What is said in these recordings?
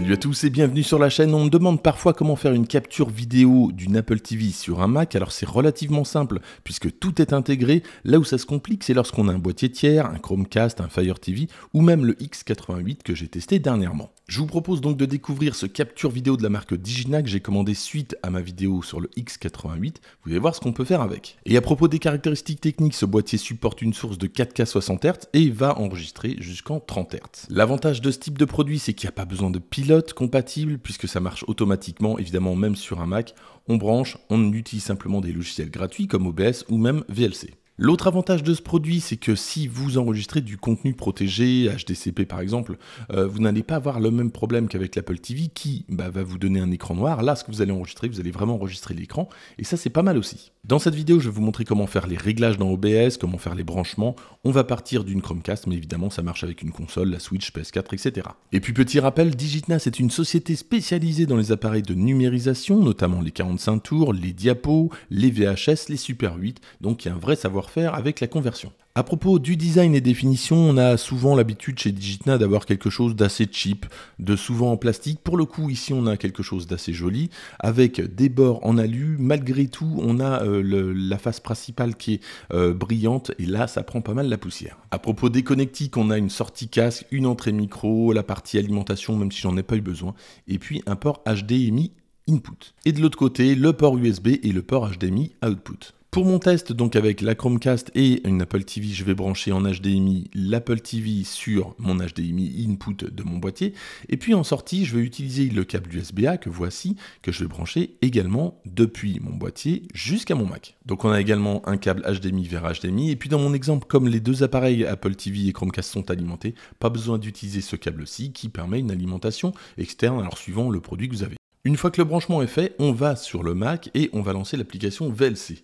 Salut à tous et bienvenue sur la chaîne. On me demande parfois comment faire une capture vidéo d'une Apple TV sur un Mac. Alors c'est relativement simple puisque tout est intégré. Là où ça se complique, c'est lorsqu'on a un boîtier tiers, un Chromecast, un Fire TV ou même le X88 que j'ai testé dernièrement. Je vous propose donc de découvrir ce capture vidéo de la marque Digina que j'ai commandé suite à ma vidéo sur le X88. Vous allez voir ce qu'on peut faire avec. Et à propos des caractéristiques techniques, ce boîtier supporte une source de 4K 60 Hz et va enregistrer jusqu'en 30 Hz. L'avantage de ce type de produit, c'est qu'il n'y a pas besoin de pile compatible, puisque ça marche automatiquement, évidemment, même sur un Mac. On branche, on utilise simplement des logiciels gratuits comme OBS ou même VLC. L'autre avantage de ce produit, c'est que si vous enregistrez du contenu protégé, HDCP par exemple, euh, vous n'allez pas avoir le même problème qu'avec l'Apple TV qui bah, va vous donner un écran noir. Là, ce que vous allez enregistrer, vous allez vraiment enregistrer l'écran et ça, c'est pas mal aussi. Dans cette vidéo, je vais vous montrer comment faire les réglages dans OBS, comment faire les branchements. On va partir d'une Chromecast, mais évidemment, ça marche avec une console, la Switch, PS4, etc. Et puis, petit rappel, DigitNAS c'est une société spécialisée dans les appareils de numérisation, notamment les 45 tours, les diapos, les VHS, les Super 8. Donc, il y a un vrai savoir faire avec la conversion. À propos du design et définition, on a souvent l'habitude chez Digitna d'avoir quelque chose d'assez cheap, de souvent en plastique. Pour le coup, ici, on a quelque chose d'assez joli, avec des bords en alu. Malgré tout, on a euh, la face principale qui est euh, brillante, et là, ça prend pas mal la poussière. À propos des connectiques, on a une sortie casque, une entrée micro, la partie alimentation, même si j'en ai pas eu besoin, et puis un port HDMI input. Et de l'autre côté, le port USB et le port HDMI output. Pour mon test, donc avec la Chromecast et une Apple TV, je vais brancher en HDMI l'Apple TV sur mon HDMI input de mon boîtier. Et puis en sortie, je vais utiliser le câble USB-A que voici, que je vais brancher également depuis mon boîtier jusqu'à mon Mac. Donc on a également un câble HDMI vers HDMI. Et puis dans mon exemple, comme les deux appareils Apple TV et Chromecast sont alimentés, pas besoin d'utiliser ce câble-ci qui permet une alimentation externe, alors suivant le produit que vous avez. Une fois que le branchement est fait, on va sur le Mac et on va lancer l'application VLC.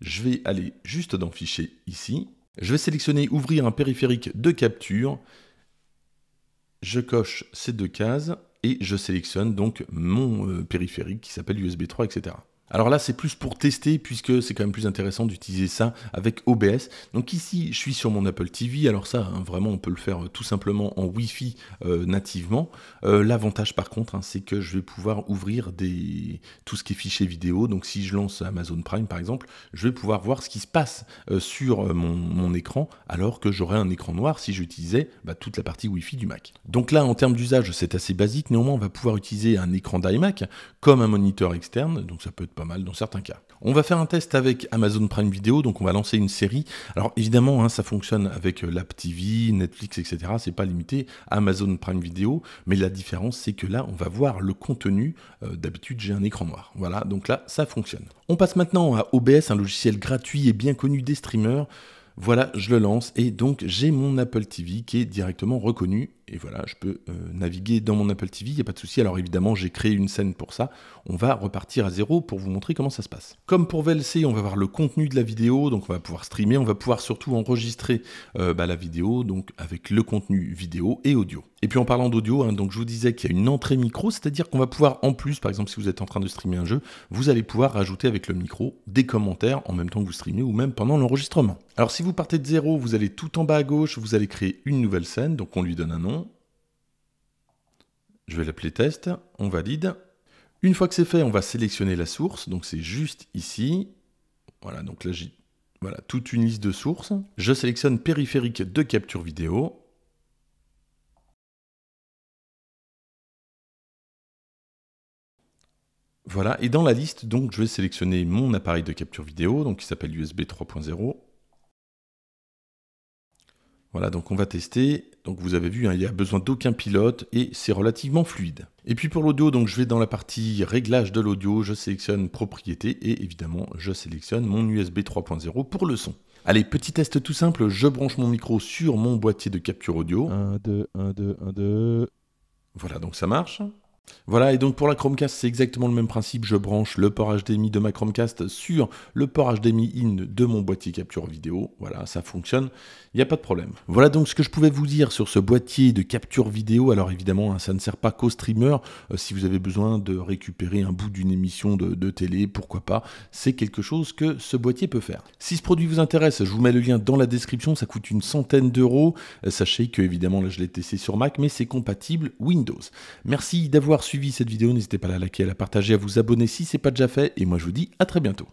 Je vais aller juste dans Fichier ici. Je vais sélectionner Ouvrir un périphérique de capture. Je coche ces deux cases et je sélectionne donc mon euh, périphérique qui s'appelle USB 3, etc. Alors là, c'est plus pour tester puisque c'est quand même plus intéressant d'utiliser ça avec OBS. Donc ici, je suis sur mon Apple TV. Alors ça, hein, vraiment, on peut le faire euh, tout simplement en Wi-Fi euh, nativement. Euh, l'avantage par contre, hein, c'est que je vais pouvoir ouvrir des... tout ce qui est fichier vidéo. Donc si je lance Amazon Prime par exemple, je vais pouvoir voir ce qui se passe sur mon, écran alors que j'aurais un écran noir si j'utilisais bah, toute la partie Wi-Fi du Mac. Donc là, en termes d'usage, c'est assez basique. Néanmoins, on va pouvoir utiliser un écran d'iMac comme un moniteur externe. Donc ça peut être mal dans certains cas. On va faire un test avec Amazon Prime Video, donc on va lancer une série. Alors évidemment, hein, ça fonctionne avec euh, l'App TV, Netflix, etc. C'est pas limité Amazon Prime Video, mais la différence c'est que là, on va voir le contenu. Euh, d'habitude, j'ai un écran noir. Voilà, donc là, ça fonctionne. On passe maintenant à OBS, un logiciel gratuit et bien connu des streamers. Voilà, je le lance et donc j'ai mon Apple TV qui est directement reconnu et voilà, je peux euh, naviguer dans mon Apple TV, il n'y a pas de souci. Alors évidemment, j'ai créé une scène pour ça. On va repartir à zéro pour vous montrer comment ça se passe. Comme pour VLC, on va voir le contenu de la vidéo, donc on va pouvoir streamer, on va pouvoir surtout enregistrer euh, bah, la vidéo, donc avec le contenu vidéo et audio. Et puis en parlant d'audio, hein, donc je vous disais qu'il y a une entrée micro, c'est-à-dire qu'on va pouvoir en plus, par exemple si vous êtes en train de streamer un jeu, vous allez pouvoir rajouter avec le micro des commentaires en même temps que vous streamez ou même pendant l'enregistrement. Alors si vous partez de zéro, vous allez tout en bas à gauche, vous allez créer une nouvelle scène, donc on lui donne un nom, je vais l'appeler test, on valide. Une fois que c'est fait, on va sélectionner la source, donc c'est juste ici. Voilà, donc là j'ai voilà, toute une liste de sources. Je sélectionne périphérique de capture vidéo. Voilà, et dans la liste, donc je vais sélectionner mon appareil de capture vidéo, donc qui s'appelle USB 3.0. Voilà, donc on va tester. Donc vous avez vu, hein, il n'y a besoin d'aucun pilote et c'est relativement fluide. Et puis pour l'audio, donc je vais dans la partie réglage de l'audio, je sélectionne propriété et évidemment je sélectionne mon USB 3.0 pour le son. Allez, petit test tout simple, je branche mon micro sur mon boîtier de capture audio. 1, 2, 1, 2, 1, 2. Voilà, donc ça marche. Voilà, et donc pour la Chromecast, c'est exactement le même principe. Je branche le port HDMI de ma Chromecast sur le port HDMI in de mon boîtier capture vidéo. Voilà, ça fonctionne, il n'y a pas de problème. Voilà donc ce que je pouvais vous dire sur ce boîtier de capture vidéo. Alors évidemment, hein, ça ne sert pas qu'aux streamers. Euh, si vous avez besoin de récupérer un bout d'une émission de, de télé, pourquoi pas, c'est quelque chose que ce boîtier peut faire. Si ce produit vous intéresse, je vous mets le lien dans la description. Ça coûte une centaine d'euros. Euh, sachez que évidemment, là je l'ai testé sur Mac, mais c'est compatible Windows. Merci d'avoir suivi cette vidéo, n'hésitez pas à la liker, à la partager, à vous abonner si ce n'est pas déjà fait, et moi je vous dis à très bientôt.